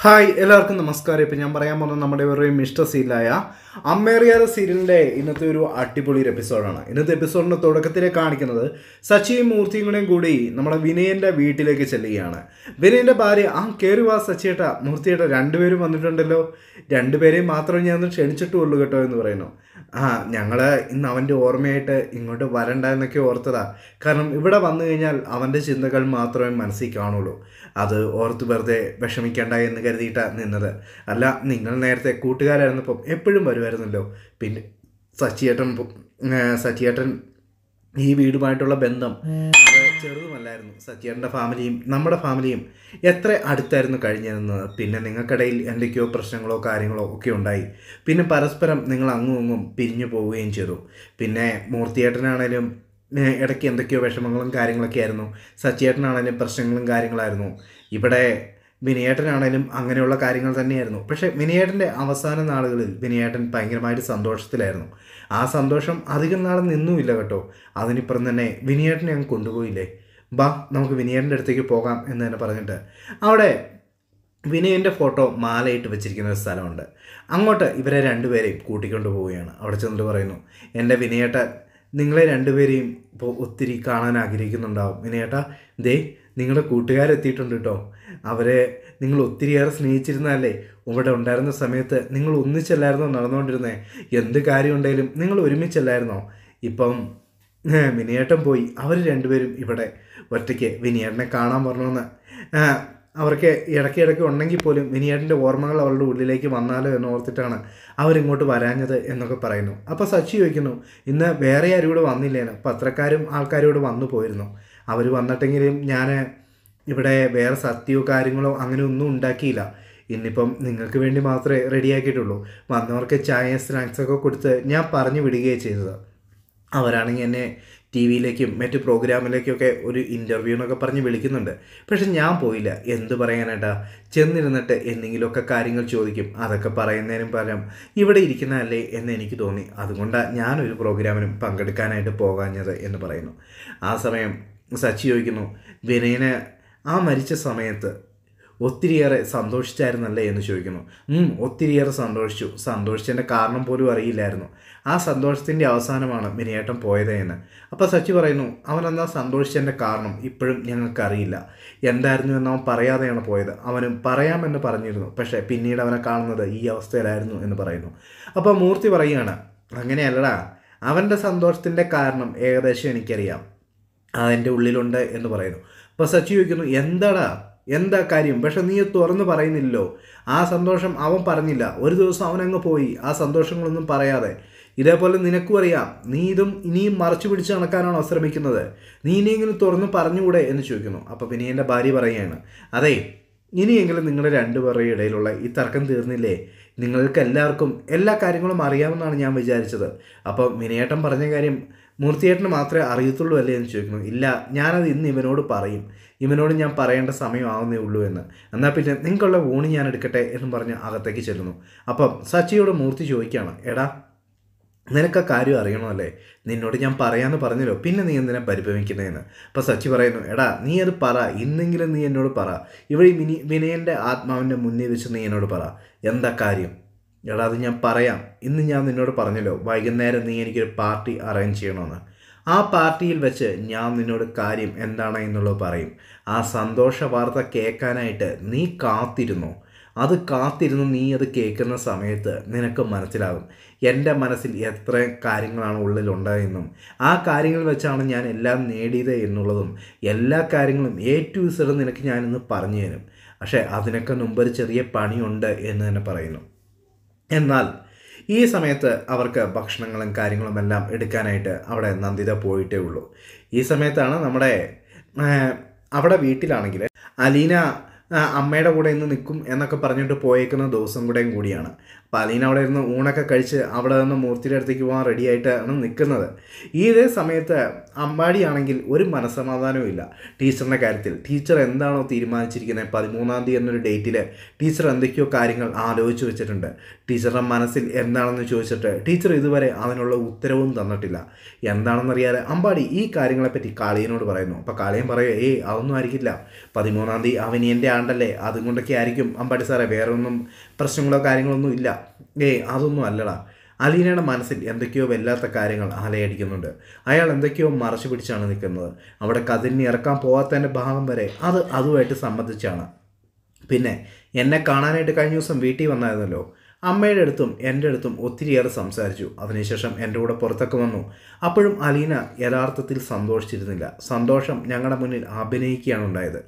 hi എല്ലാവർക്കും നമസ്കാരം ഇപ്പം ഞാൻ പറയാൻ പോകുന്നത് നമ്മുടെ ഒരു മിസ്റ്റർ സീലായ അമ്മേറിയാത സീരിയലിൻ്റെ ഇന്നത്തെ ഒരു അടിപൊളി ഒരു എപ്പിസോഡാണ് ഇന്നത്തെ എപ്പിസോഡിൻ്റെ തുടക്കത്തിലെ കാണിക്കുന്നത് സച്ചിയും മൂർത്തിയും കൂടെയും കൂടി നമ്മുടെ വിനയൻ്റെ വീട്ടിലേക്ക് ചെല്ലുകയാണ് വിനയൻ്റെ ഭാര്യ ആ കയറി വാ സച്ചിയേട്ട മൂർത്തിയേട്ട രണ്ടുപേരും വന്നിട്ടുണ്ടല്ലോ രണ്ടുപേരെയും മാത്രമേ ഞാൻ ക്ഷണിച്ചിട്ടുള്ളൂ കേട്ടോ എന്ന് പറയുന്നു ആ ഞങ്ങൾ ഇന്ന് അവൻ്റെ ഓർമ്മയായിട്ട് ഇങ്ങോട്ട് വരണ്ട എന്നൊക്കെ ഓർത്തതാ കാരണം ഇവിടെ വന്നു കഴിഞ്ഞാൽ അവൻ്റെ ചിന്തകൾ മാത്രമേ മനസ്സിൽ കാണുള്ളൂ അത് ഓർത്ത് വെറുതെ വിഷമിക്കേണ്ട എന്ന് കരുതിയിട്ടാണ് നിന്നത് അല്ല നിങ്ങൾ നേരത്തെ കൂട്ടുകാരായിരുന്നപ്പം എപ്പോഴും വരുമായിരുന്നല്ലോ പിന്നെ സച്ചിയേട്ടൻ സച്ചിയേട്ടൻ ഈ വീടുമായിട്ടുള്ള ബന്ധം ചെറുതുമല്ലായിരുന്നു സച്ചിയേട്ടൻ്റെ ഫാമിലിയും നമ്മുടെ ഫാമിലിയും എത്ര അടുത്തായിരുന്നു കഴിഞ്ഞിരുന്നത് പിന്നെ നിങ്ങൾക്കിടയിൽ എന്തൊക്കെയോ പ്രശ്നങ്ങളോ കാര്യങ്ങളോ ഒക്കെ ഉണ്ടായി പിന്നെ പരസ്പരം നിങ്ങൾ അങ്ങും ഇങ്ങും പിരിഞ്ഞു പോവുകയും ചെയ്തു പിന്നെ മൂർത്തിയേട്ടനാണേലും ഇടയ്ക്ക് എന്തൊക്കെയോ വിഷമങ്ങളും കാര്യങ്ങളൊക്കെ ആയിരുന്നു സച്ചിയേട്ടനാണേലും പ്രശ്നങ്ങളും കാര്യങ്ങളായിരുന്നു ഇവിടെ മിനിയേട്ടനാണേലും അങ്ങനെയുള്ള കാര്യങ്ങൾ തന്നെയായിരുന്നു പക്ഷേ മിനിയേട്ടൻ്റെ അവസാന നാളുകളിൽ മിനിയേട്ടൻ ഭയങ്കരമായിട്ട് സന്തോഷത്തിലായിരുന്നു ആ സന്തോഷം അധികം നാൾ നിന്നുമില്ല കേട്ടോ അതിനിപ്പുറം തന്നെ വിനിയേട്ടനെ അങ്ങ് കൊണ്ടുപോയില്ലേ ബാ നമുക്ക് വിനിയേട്ടൻ്റെ അടുത്തേക്ക് പോകാം എന്ന് തന്നെ പറഞ്ഞിട്ട് അവിടെ വിനയൻ്റെ ഫോട്ടോ മാലയിട്ട് വെച്ചിരിക്കുന്ന ഒരു സ്ഥലമുണ്ട് അങ്ങോട്ട് ഇവരെ രണ്ടുപേരെയും കൂട്ടിക്കൊണ്ട് പോവുകയാണ് അവിടെ ചെന്നിട്ട് പറയുന്നു എൻ്റെ വിനയേട്ടൻ നിങ്ങളെ രണ്ടുപേരെയും ഇപ്പോൾ ഒത്തിരി കാണാൻ ആഗ്രഹിക്കുന്നുണ്ടാവും വിനയേട്ട ദേ നിങ്ങളുടെ കൂട്ടുകാരെത്തിയിട്ടുണ്ട് കേട്ടോ അവരെ നിങ്ങൾ ഒത്തിരിയേറെ സ്നേഹിച്ചിരുന്നല്ലേ ഇവിടെ ഉണ്ടായിരുന്ന സമയത്ത് നിങ്ങൾ ഒന്നിച്ചല്ലായിരുന്നോ നടന്നുകൊണ്ടിരുന്നത് എന്ത് കാര്യം ഉണ്ടെങ്കിലും നിങ്ങൾ ഒരുമിച്ചല്ലായിരുന്നോ ഇപ്പം മിനിയേട്ടം പോയി അവർ രണ്ടുപേരും ഇവിടെ ഒറ്റയ്ക്ക് വിനിയേട്ടനെ കാണാൻ പറഞ്ഞെന്ന് അവർക്ക് ഇടയ്ക്ക് ഇടയ്ക്ക് ഉണ്ടെങ്കിൽ പോലും വിനിയേട്ടൻ്റെ ഓർമ്മകൾ അവളുടെ ഉള്ളിലേക്ക് വന്നാലോ എന്ന് ഓർത്തിട്ടാണ് അവരിങ്ങോട്ട് വരാഞ്ഞത് എന്നൊക്കെ പറയുന്നു അപ്പോൾ സച്ചി ചോദിക്കുന്നു ഇന്ന് വേറെ ആരും ഇവിടെ വന്നില്ലേന്ന് പത്രക്കാരും ആൾക്കാരും ഇവിടെ വന്നു പോയിരുന്നു അവർ വന്നിട്ടെങ്കിലും ഞാൻ ഇവിടെ വേറെ സത്യമോ കാര്യങ്ങളോ അങ്ങനെ ഒന്നും ഉണ്ടാക്കിയില്ല ഇന്നിപ്പം നിങ്ങൾക്ക് വേണ്ടി മാത്രമേ റെഡിയാക്കിയിട്ടുള്ളൂ വന്നവർക്ക് ചായ സ്നാക്സൊക്കെ കൊടുത്ത് ഞാൻ പറഞ്ഞു വിടുകയാണ് ചെയ്തത് അവരാണെങ്കിൽ എന്നെ ടി വിയിലേക്കും മറ്റ് പ്രോഗ്രാമിലേക്കൊക്കെ ഒരു ഇൻ്റർവ്യൂ എന്നൊക്കെ പറഞ്ഞ് വിളിക്കുന്നുണ്ട് പക്ഷെ ഞാൻ പോയില്ല എന്ത് പറയാനായിട്ടാ ചെന്നിരുന്നിട്ട് എന്തെങ്കിലുമൊക്കെ കാര്യങ്ങൾ ചോദിക്കും അതൊക്കെ പറയുന്നതിനും പകരം ഇവിടെ ഇരിക്കുന്നതല്ലേ എന്ന് എനിക്ക് തോന്നി അതുകൊണ്ടാണ് ഞാനൊരു പ്രോഗ്രാമിനും പങ്കെടുക്കാനായിട്ട് പോകാഞ്ഞത് എന്ന് പറയുന്നു ആ സമയം സച്ചി ചോദിക്കുന്നു വിനയന് ആ മരിച്ച സമയത്ത് ഒത്തിരിയേറെ സന്തോഷിച്ചായിരുന്നല്ലേ എന്ന് ചോദിക്കുന്നു ഒത്തിരിയേറെ സന്തോഷിച്ചു സന്തോഷിച്ചതിൻ്റെ കാരണം പോലും അറിയില്ലായിരുന്നു ആ സന്തോഷത്തിൻ്റെ അവസാനമാണ് മിനിയേട്ടൻ പോയത് എന്ന് അപ്പോൾ സച്ചി പറയുന്നു അവനെന്താ സന്തോഷിച്ചതിൻ്റെ കാരണം ഇപ്പോഴും ഞങ്ങൾക്കറിയില്ല എന്തായിരുന്നു എന്ന് അവൻ പറയാതെയാണ് പോയത് അവനും പറയാമെന്ന് പറഞ്ഞിരുന്നു പക്ഷേ പിന്നീട് അവനെ കാണുന്നത് ഈ അവസ്ഥയിലായിരുന്നു എന്ന് പറയുന്നു അപ്പോൾ മൂർത്തി പറയുകയാണ് അങ്ങനെയല്ലടാ അവൻ്റെ സന്തോഷത്തിൻ്റെ കാരണം ഏകദേശം എനിക്കറിയാം അതെൻ്റെ ഉള്ളിലുണ്ട് എന്ന് പറയുന്നു അപ്പോൾ സച്ചി ചോദിക്കുന്നു എന്താടാ എന്താ കാര്യം പക്ഷെ നീ തുറന്ന് പറയുന്നില്ലല്ലോ ആ സന്തോഷം അവൻ പറഞ്ഞില്ല ഒരു ദിവസം അവനങ്ങ് പോയി ആ സന്തോഷങ്ങളൊന്നും പറയാതെ ഇതേപോലെ നിനക്കും അറിയാം നീ ഇതും ഇനിയും മറച്ചു പിടിച്ച് നടക്കാനാണോ ശ്രമിക്കുന്നത് നീ ഇനിയെങ്കിലും തുറന്ന് പറഞ്ഞുകൂടെ എന്ന് ചോദിക്കുന്നു അപ്പോൾ പിന്നെ എൻ്റെ ഭാര്യ പറയുകയാണ് അതെ ഇനിയെങ്കിലും നിങ്ങളുടെ രണ്ടുപേരുടെ ഇടയിലുള്ള ഈ തർക്കം തീർന്നില്ലേ നിങ്ങൾക്ക് എല്ലാവർക്കും എല്ലാ കാര്യങ്ങളും അറിയാമെന്നാണ് ഞാൻ വിചാരിച്ചത് അപ്പോൾ വിനയേട്ടൻ പറഞ്ഞ കാര്യം മൂർത്തിയേട്ടന് മാത്രമേ അറിയത്തുള്ളൂ അല്ലേ എന്ന് ചോദിക്കുന്നു ഇല്ല ഞാനത് ഇന്ന് ഇവനോട് പറയും ഇവനോട് ഞാൻ പറയേണ്ട സമയമാവുന്നേ ഉള്ളൂ എന്ന് എന്നാൽ പിന്നെ നിങ്ങൾക്കുള്ള ഊണി ഞാൻ എടുക്കട്ടെ എന്ന് പറഞ്ഞ് അകത്തേക്ക് ചെല്ലുന്നു അപ്പം സച്ചിയോട് മൂർത്തി ചോദിക്കുകയാണ് എടാ നിനക്ക് ആ കാര്യം അറിയണമല്ലേ നിന്നോട് ഞാൻ പറയാമെന്ന് പറഞ്ഞല്ലോ പിന്നെ നീ എന്തിനാ പരിഭവിക്കുന്നതെന്ന് അപ്പോൾ സച്ചി പറയുന്നു എടാ നീ അത് പറ ഇന്നെങ്കിലും നീ എന്നോട് പറ ഇവിടെ വിനി വിനയൻ്റെ ആത്മാവിൻ്റെ മുന്നിൽ വെച്ച് നീ എന്നോട് പറ എന്താ കാര്യം എടാ അത് ഞാൻ പറയാം ഇന്ന് ഞാൻ നിന്നോട് പറഞ്ഞല്ലോ വൈകുന്നേരം നീ എനിക്കൊരു പാർട്ടി അറേഞ്ച് ചെയ്യണമെന്ന് ആ പാർട്ടിയിൽ വെച്ച് ഞാൻ നിന്നോട് കാര്യം എന്താണ് എന്നുള്ളത് പറയും ആ സന്തോഷ വാർത്ത കേൾക്കാനായിട്ട് നീ കാത്തിരുന്നു അത് കാത്തിരുന്ന് നീ അത് കേൾക്കുന്ന സമയത്ത് നിനക്ക് മനസ്സിലാകും എൻ്റെ മനസ്സിൽ എത്ര കാര്യങ്ങളാണ് ഉള്ളിൽ ആ കാര്യങ്ങൾ വെച്ചാണ് ഞാൻ എല്ലാം നേടിയത് എന്നുള്ളതും എല്ലാ കാര്യങ്ങളും എ ടു ഇസഡ് നിനക്ക് ഞാനിന്ന് പറഞ്ഞു തരും പക്ഷേ അതിനൊക്കെ മുമ്പ് ഒരു ചെറിയ പണിയുണ്ട് എന്ന് തന്നെ പറയുന്നു എന്നാൽ ഈ സമയത്ത് അവർക്ക് ഭക്ഷണങ്ങളും കാര്യങ്ങളും എല്ലാം എടുക്കാനായിട്ട് അവിടെ നന്ദിത പോയിട്ടേ ഉള്ളൂ ഈ സമയത്താണ് നമ്മുടെ അവിടെ വീട്ടിലാണെങ്കിൽ അലീന അമ്മയുടെ കൂടെ ഇന്ന് നിൽക്കും എന്നൊക്കെ പറഞ്ഞിട്ട് പോയേക്കുന്ന ദിവസം കൂടെയും കൂടിയാണ് അപ്പോൾ അലീന അവിടെ ഇരുന്ന് ഊണൊക്കെ കഴിച്ച് അവിടെ നിന്ന് മൂർത്തിയുടെ അടുത്തേക്ക് പോകാൻ ആയിട്ടാണ് നിൽക്കുന്നത് ഈ ഇതേ സമയത്ത് അമ്പാടിയാണെങ്കിൽ ഒരു മനസ്സമാധാനവും ഇല്ല ടീച്ചറിൻ്റെ കാര്യത്തിൽ ടീച്ചർ എന്താണോ തീരുമാനിച്ചിരിക്കുന്നത് പതിമൂന്നാം തീയതി എന്നൊരു ഡേറ്റിൽ ടീച്ചർ എന്തൊക്കെയോ കാര്യങ്ങൾ ആലോചിച്ച് വെച്ചിട്ടുണ്ട് ടീച്ചറുടെ മനസ്സിൽ എന്താണെന്ന് ചോദിച്ചിട്ട് ടീച്ചർ ഇതുവരെ അതിനുള്ള ഉത്തരവും തന്നിട്ടില്ല എന്താണെന്നറിയാതെ അമ്പാടി ഈ കാര്യങ്ങളെപ്പറ്റി കാളിയനോട് പറയുന്നു അപ്പോൾ കാളിയൻ പറയുക ഏയ് അതൊന്നും ആയിരിക്കില്ല പതിമൂന്നാം തീയതി അവനിയൻ്റെ ആണ്ടല്ലേ അതും കൊണ്ടൊക്കെ ആയിരിക്കും അമ്പാടി സാറേ വേറെ ഒന്നും പ്രശ്നങ്ങളോ കാര്യങ്ങളൊന്നും ഇല്ല ഏയ് അതൊന്നും അല്ലടാ അലീനയുടെ മനസ്സിൽ എന്തൊക്കെയോ വല്ലാത്ത കാര്യങ്ങൾ ആലയടിക്കുന്നുണ്ട് അയാൾ എന്തൊക്കെയോ മറച്ചു പിടിച്ചാണ് നിൽക്കുന്നത് അവിടെ കതിരിന് ഇറക്കാൻ പോകാത്തതിൻ്റെ ഭാഗം വരെ അത് അതുമായിട്ട് സംബന്ധിച്ചാണ് പിന്നെ എന്നെ കാണാനായിട്ട് കഴിഞ്ഞ ദിവസം വീട്ടിൽ വന്നായിരുന്നല്ലോ അമ്മയുടെ അടുത്തും എൻ്റെ അടുത്തും ഒത്തിരിയേറെ സംസാരിച്ചു അതിനുശേഷം എൻ്റെ കൂടെ പുറത്തൊക്കെ വന്നു അപ്പോഴും അലീന യഥാർത്ഥത്തിൽ സന്തോഷിച്ചിരുന്നില്ല സന്തോഷം ഞങ്ങളുടെ മുന്നിൽ അഭിനയിക്കുകയാണ് ഉണ്ടായത്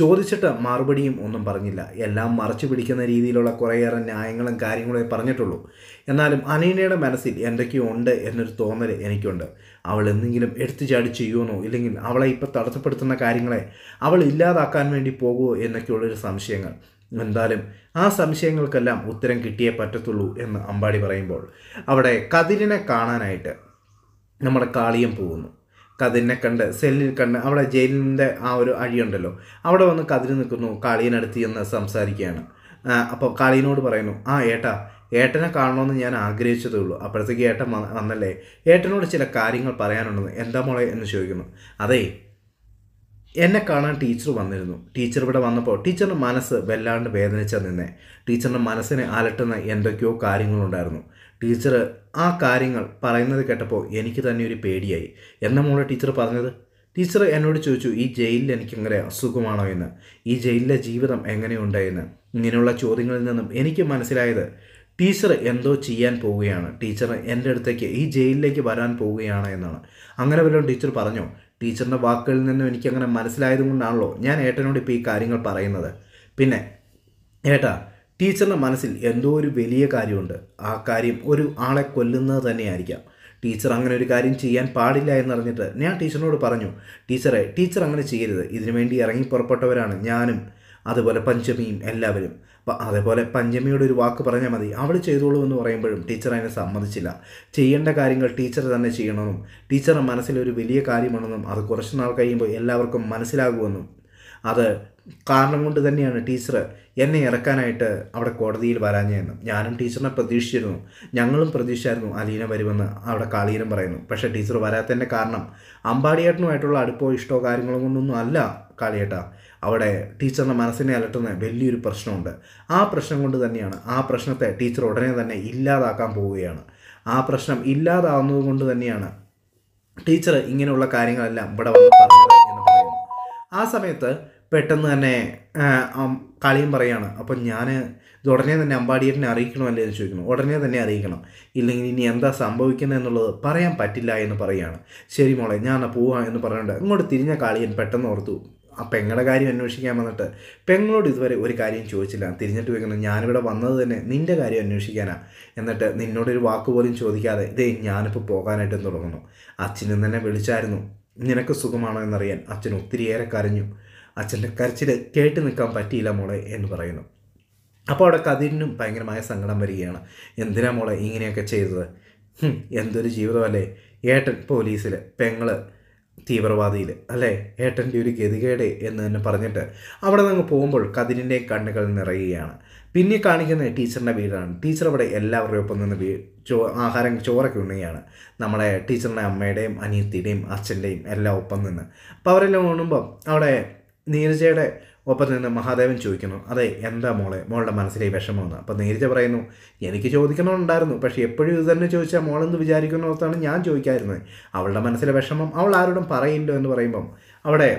ചോദിച്ചിട്ട് മറുപടിയും ഒന്നും പറഞ്ഞില്ല എല്ലാം മറച്ചു പിടിക്കുന്ന രീതിയിലുള്ള കുറേയേറെ ന്യായങ്ങളും കാര്യങ്ങളേ പറഞ്ഞിട്ടുള്ളൂ എന്നാലും അലീനയുടെ മനസ്സിൽ എന്തൊക്കെയോ ഉണ്ട് എന്നൊരു തോന്നൽ എനിക്കുണ്ട് അവൾ എന്തെങ്കിലും എടുത്തു ചാടി ചെയ്യുമെന്നോ ഇല്ലെങ്കിൽ അവളെ ഇപ്പോൾ തടസ്സപ്പെടുത്തുന്ന കാര്യങ്ങളെ അവൾ ഇല്ലാതാക്കാൻ വേണ്ടി പോകുമോ എന്നൊക്കെയുള്ളൊരു സംശയങ്ങൾ എന്തായാലും ആ സംശയങ്ങൾക്കെല്ലാം ഉത്തരം കിട്ടിയേ പറ്റത്തുള്ളൂ എന്ന് അമ്പാടി പറയുമ്പോൾ അവിടെ കതിരിനെ കാണാനായിട്ട് നമ്മുടെ കാളിയും പോകുന്നു കതിരിനെ കണ്ട് സെല്ലിൽ കണ്ട് അവിടെ ജയിലിൻ്റെ ആ ഒരു അഴിയുണ്ടല്ലോ അവിടെ വന്ന് കതിരി നിൽക്കുന്നു കാളിയനടുത്ത് ചെന്ന് സംസാരിക്കുകയാണ് അപ്പോൾ കാളിയനോട് പറയുന്നു ആ ഏട്ടാ ഏട്ടനെ കാണണമെന്ന് ഞാൻ ആഗ്രഹിച്ചതേ ഉള്ളൂ അപ്പോഴത്തേക്ക് ഏട്ടൻ വന്നല്ലേ ഏട്ടനോട് ചില കാര്യങ്ങൾ പറയാനുണ്ടെന്ന് എന്താ മോളെ എന്ന് ചോദിക്കുന്നു അതേ എന്നെ കാണാൻ ടീച്ചർ വന്നിരുന്നു ടീച്ചർ ഇവിടെ വന്നപ്പോൾ ടീച്ചറിൻ്റെ മനസ്സ് വല്ലാണ്ട് വേദനിച്ച നിന്നെ ടീച്ചറിൻ്റെ മനസ്സിനെ അലട്ടുന്ന എന്തൊക്കെയോ കാര്യങ്ങളുണ്ടായിരുന്നു ടീച്ചർ ആ കാര്യങ്ങൾ പറയുന്നത് കേട്ടപ്പോൾ എനിക്ക് തന്നെ ഒരു പേടിയായി എന്നെ മോളെ ടീച്ചർ പറഞ്ഞത് ടീച്ചർ എന്നോട് ചോദിച്ചു ഈ ജയിലിൽ എനിക്ക് എങ്ങനെ അസുഖമാണോ എന്ന് ഈ ജയിലിലെ ജീവിതം എങ്ങനെയുണ്ടായെന്ന് ഇങ്ങനെയുള്ള ചോദ്യങ്ങളിൽ നിന്നും എനിക്ക് മനസ്സിലായത് ടീച്ചർ എന്തോ ചെയ്യാൻ പോവുകയാണ് ടീച്ചർ എൻ്റെ അടുത്തേക്ക് ഈ ജയിലിലേക്ക് വരാൻ പോവുകയാണ് എന്നാണ് അങ്ങനെ വല്ലതും ടീച്ചർ പറഞ്ഞോ ടീച്ചറിൻ്റെ വാക്കുകളിൽ നിന്നും എനിക്കങ്ങനെ മനസ്സിലായത് കൊണ്ടാണല്ലോ ഞാൻ ഏട്ടനോട് ഇപ്പോൾ ഈ കാര്യങ്ങൾ പറയുന്നത് പിന്നെ ഏട്ടാ ടീച്ചറിൻ്റെ മനസ്സിൽ എന്തോ ഒരു വലിയ കാര്യമുണ്ട് ആ കാര്യം ഒരു ആളെ കൊല്ലുന്നത് തന്നെയായിരിക്കാം ടീച്ചർ അങ്ങനെ ഒരു കാര്യം ചെയ്യാൻ പാടില്ല എന്നറിഞ്ഞിട്ട് ഞാൻ ടീച്ചറിനോട് പറഞ്ഞു ടീച്ചറെ ടീച്ചർ അങ്ങനെ ചെയ്യരുത് ഇതിനുവേണ്ടി ഇറങ്ങി പുറപ്പെട്ടവരാണ് ഞാനും അതുപോലെ പഞ്ചമിയും എല്ലാവരും അതേപോലെ പഞ്ചമിയുടെ ഒരു വാക്ക് പറഞ്ഞാൽ മതി അവൾ ചെയ്തോളൂ എന്ന് പറയുമ്പോഴും ടീച്ചർ അതിനെ സമ്മതിച്ചില്ല ചെയ്യേണ്ട കാര്യങ്ങൾ ടീച്ചർ തന്നെ ചെയ്യണമെന്നും ടീച്ചറുടെ മനസ്സിലൊരു വലിയ കാര്യമാണെന്നും അത് കുറച്ച് നാൾ കഴിയുമ്പോൾ എല്ലാവർക്കും മനസ്സിലാകുമെന്നും അത് കാരണം കൊണ്ട് തന്നെയാണ് ടീച്ചർ എന്നെ ഇറക്കാനായിട്ട് അവിടെ കോടതിയിൽ വരാഞ്ഞതെന്ന് ഞാനും ടീച്ചറിനെ പ്രതീക്ഷിച്ചിരുന്നു ഞങ്ങളും പ്രതീക്ഷിച്ചായിരുന്നു അലീന വരുമെന്ന് അവിടെ കാളീനം പറയുന്നു പക്ഷേ ടീച്ചർ വരാത്തതിൻ്റെ കാരണം അമ്പാടിയേട്ടനുമായിട്ടുള്ള അടുപ്പോ ഇഷ്ടമോ കാര്യങ്ങളോ കൊണ്ടൊന്നും അല്ല കാളിയേട്ട അവിടെ ടീച്ചറിൻ്റെ മനസ്സിനെ അലട്ടുന്ന വലിയൊരു പ്രശ്നമുണ്ട് ആ പ്രശ്നം കൊണ്ട് തന്നെയാണ് ആ പ്രശ്നത്തെ ടീച്ചർ ഉടനെ തന്നെ ഇല്ലാതാക്കാൻ പോവുകയാണ് ആ പ്രശ്നം ഇല്ലാതാവുന്നത് കൊണ്ട് തന്നെയാണ് ടീച്ചർ ഇങ്ങനെയുള്ള കാര്യങ്ങളെല്ലാം ഇവിടെ വന്ന് പറഞ്ഞത് എന്ന് പറയുന്നു ആ സമയത്ത് പെട്ടെന്ന് തന്നെ കളിയും പറയാണ് അപ്പം ഞാൻ ഇത് ഉടനെ തന്നെ അമ്പാടിയേട്ടനെ അറിയിക്കണമല്ലേ എന്ന് ചോദിക്കുന്നു ഉടനെ തന്നെ അറിയിക്കണം ഇല്ലെങ്കിൽ ഇനി എന്താ സംഭവിക്കുന്നത് എന്നുള്ളത് പറയാൻ പറ്റില്ല എന്ന് പറയുകയാണ് ശരി മോളെ ഞാൻ പോവാം എന്ന് പറഞ്ഞുകൊണ്ട് ഇങ്ങോട്ട് തിരിഞ്ഞ കാളിയൻ പെട്ടെന്ന് ഓർത്തു ആ പെങ്ങളുടെ കാര്യം അന്വേഷിക്കാൻ വന്നിട്ട് പെങ്ങളോട് ഇതുവരെ ഒരു കാര്യം ചോദിച്ചില്ല തിരിഞ്ഞിട്ട് വെക്കുന്നത് ഞാനിവിടെ വന്നത് തന്നെ നിൻ്റെ കാര്യം അന്വേഷിക്കാനാണ് എന്നിട്ട് നിന്നോടൊരു വാക്ക് പോലും ചോദിക്കാതെ ഇതേ ഞാനിപ്പോൾ പോകാനായിട്ടും തുടങ്ങുന്നു അച്ഛനും തന്നെ വിളിച്ചായിരുന്നു നിനക്ക് സുഖമാണോ എന്നറിയാൻ അച്ഛൻ ഒത്തിരിയേറെ കരഞ്ഞു അച്ഛൻ്റെ കരച്ചിൽ കേട്ട് നിൽക്കാൻ പറ്റിയില്ല മോളെ എന്ന് പറയുന്നു അപ്പോൾ അവിടെ കതിരിനും ഭയങ്കരമായ സങ്കടം വരികയാണ് എന്തിനാ മോളെ ഇങ്ങനെയൊക്കെ ചെയ്തത് എന്തൊരു ജീവിതമല്ലേ ഏട്ടൻ പോലീസിൽ പെങ്ങള് തീവ്രവാദിയിൽ അല്ലേ ഏട്ടൻ്റെ ഒരു ഗതികേട് എന്ന് തന്നെ പറഞ്ഞിട്ട് അവിടെ നിന്ന് പോകുമ്പോൾ കതിരിൻ്റെ കണ്ണുകൾ നിറയുകയാണ് പിന്നെ കാണിക്കുന്ന ടീച്ചറിൻ്റെ വീടാണ് ടീച്ചർ അവിടെ എല്ലാവരുടെയും ഒപ്പം നിന്ന് വീ ചോ ആഹാരം ചോറൊക്കെ ഉണ്ണുകയാണ് നമ്മളെ ടീച്ചറിൻ്റെ അമ്മയുടെയും അനിയത്തിയുടെയും അച്ഛൻ്റെയും എല്ലാം ഒപ്പം നിന്ന് അപ്പോൾ അവരെല്ലാം ഉണ്ണുമ്പം അവിടെ നീരജയുടെ ഒപ്പം നിന്ന് മഹാദേവൻ ചോദിക്കുന്നു അതെ എന്താ മോളെ മോളുടെ മനസ്സിലെ വിഷമമെന്ന് അപ്പോൾ നേരിച്ച പറയുന്നു എനിക്ക് ചോദിക്കണമെന്നുണ്ടായിരുന്നു പക്ഷേ എപ്പോഴും ഇത് തന്നെ ചോദിച്ചാൽ മോളെന്ന് വിചാരിക്കുന്നോർത്താണ് ഞാൻ ചോദിക്കാതിരുന്നത് അവളുടെ മനസ്സിലെ വിഷമം അവൾ ആരോടും പറയില്ലോ എന്ന് പറയുമ്പം അവിടെ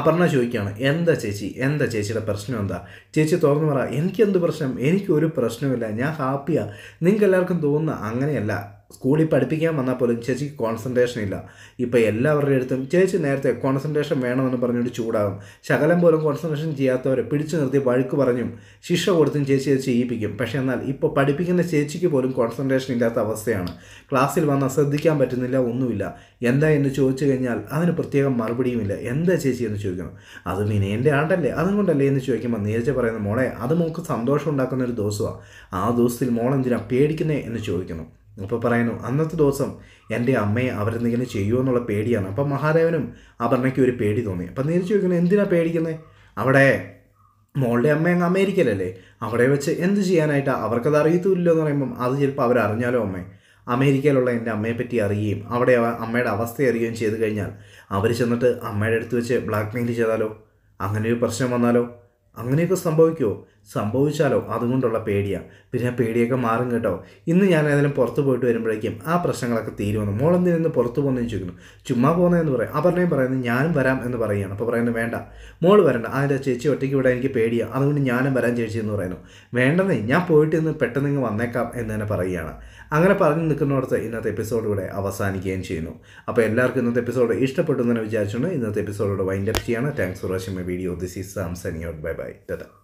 അപർണ ചോദിക്കുകയാണ് എന്താ ചേച്ചി എന്താ ചേച്ചിയുടെ പ്രശ്നം എന്താ ചേച്ചി തുറന്നു പറ എനിക്കെന്ത് പ്രശ്നം എനിക്കൊരു പ്രശ്നമില്ല ഞാൻ ഹാപ്പിയാണ് നിങ്ങൾക്ക് എല്ലാവർക്കും തോന്നുന്ന അങ്ങനെയല്ല സ്കൂളിൽ പഠിപ്പിക്കാൻ വന്നാൽ പോലും ചേച്ചിക്ക് കോൺസെൻട്രേഷൻ ഇല്ല ഇപ്പോൾ എല്ലാവരുടെ അടുത്തും ചേച്ചി നേരത്തെ കോൺസെൻട്രേഷൻ വേണമെന്ന് പറഞ്ഞുകൊണ്ട് ചൂടാകും ശകലം പോലും കോൺസെൻട്രേഷൻ ചെയ്യാത്തവരെ പിടിച്ചു നിർത്തി വഴുക്ക് പറഞ്ഞും ശിക്ഷ കൊടുത്തും ചേച്ചി അത് ചെയ്യിപ്പിക്കും പക്ഷേ എന്നാൽ ഇപ്പോൾ പഠിപ്പിക്കുന്ന ചേച്ചിക്ക് പോലും കോൺസെൻട്രേഷൻ ഇല്ലാത്ത അവസ്ഥയാണ് ക്ലാസ്സിൽ വന്നാൽ ശ്രദ്ധിക്കാൻ പറ്റുന്നില്ല ഒന്നുമില്ല എന്താ എന്ന് ചോദിച്ചു കഴിഞ്ഞാൽ അതിന് പ്രത്യേകം മറുപടിയുമില്ല എന്താ ചേച്ചി എന്ന് ചോദിക്കണം അത് വിനയൻ്റെ ആണ്ടല്ലേ അതും കൊണ്ടല്ലേ എന്ന് ചോദിക്കുമ്പോൾ നീരജ പറയുന്ന മോളെ അത് നമുക്ക് സന്തോഷം ഉണ്ടാക്കുന്ന ഒരു ദിവസമാണ് ആ ദിവസത്തിൽ മോളെന്തിനാണ് പേടിക്കുന്നേ എന്ന് ചോദിക്കുന്നു ഇപ്പോൾ പറയുന്നു അന്നത്തെ ദിവസം എൻ്റെ അമ്മയെ അവരെന്തെങ്കിലും ചെയ്യുമോ എന്നുള്ള പേടിയാണ് അപ്പം മഹാദേവനും അപർണയ്ക്ക് ഒരു പേടി തോന്നി അപ്പം തിരിച്ചു ചോദിക്കുന്നത് എന്തിനാണ് പേടിക്കുന്നത് അവിടെ മോളുടെ അമ്മ അങ്ങ് അമേരിക്കയിലല്ലേ അവിടെ വെച്ച് എന്ത് ചെയ്യാനായിട്ടാണ് അവർക്കത് അറിയത്തില്ല എന്ന് പറയുമ്പം അത് ചിലപ്പോൾ അവരറിഞ്ഞാലോ അമ്മേ അമേരിക്കയിലുള്ള എൻ്റെ അമ്മയെ പറ്റി അറിയുകയും അവിടെ അമ്മയുടെ അവസ്ഥ അറിയുകയും ചെയ്ത് കഴിഞ്ഞാൽ അവർ ചെന്നിട്ട് അമ്മയുടെ അടുത്ത് വെച്ച് ബ്ലാക്ക് മെയിൽ ചെയ്താലോ അങ്ങനെ ഒരു പ്രശ്നം വന്നാലോ അങ്ങനെയൊക്കെ സംഭവിക്കുമോ സംഭവിച്ചാലോ അതുകൊണ്ടുള്ള പേടിയാണ് പിന്നെ പേടിയൊക്കെ മാറും കേട്ടോ ഇന്ന് ഞാൻ ഏതായാലും പുറത്ത് പോയിട്ട് വരുമ്പോഴേക്കും ആ പ്രശ്നങ്ങളൊക്കെ തീരുമെന്ന് നിന്ന് പുറത്ത് പോകുന്നതെന്ന് ചോദിക്കുന്നു ചുമ്മാ പോകുന്നതെന്ന് പറയും അപർണയും പറയുന്നത് ഞാനും വരാം എന്ന് പറയുകയാണ് അപ്പോൾ പറയുന്നത് വേണ്ട മോൾ വരണ്ട അതിൻ്റെ ചേച്ചി ഒറ്റയ്ക്ക് വിടാൻ എനിക്ക് പേടിയാണ് അതുകൊണ്ട് ഞാനും വരാൻ ചേച്ചി എന്ന് പറയുന്നു വേണ്ടെന്നേ ഞാൻ പോയിട്ട് ഇന്ന് പെട്ടെന്ന് ഇങ്ങ് വന്നേക്കാം എന്ന് തന്നെ പറയുകയാണ് അങ്ങനെ പറഞ്ഞു നിൽക്കുന്നിടത്ത് ഇന്നത്തെ എപ്പിസോഡ് ഇവിടെ അവസാനിക്കുകയും ചെയ്യുന്നു അപ്പോൾ എല്ലാവർക്കും ഇന്നത്തെ എപ്പിസോഡ് ഇഷ്ടപ്പെട്ടു എന്ന് വിചാരിച്ചുകൊണ്ട് ഇന്നത്തെ എപ്പിസോഡോട് വൈൻഡപ്പ് ചെയ്യാണ് thanks for watching my video this is യോട്ട് ബൈ ബൈ ടാറ്റ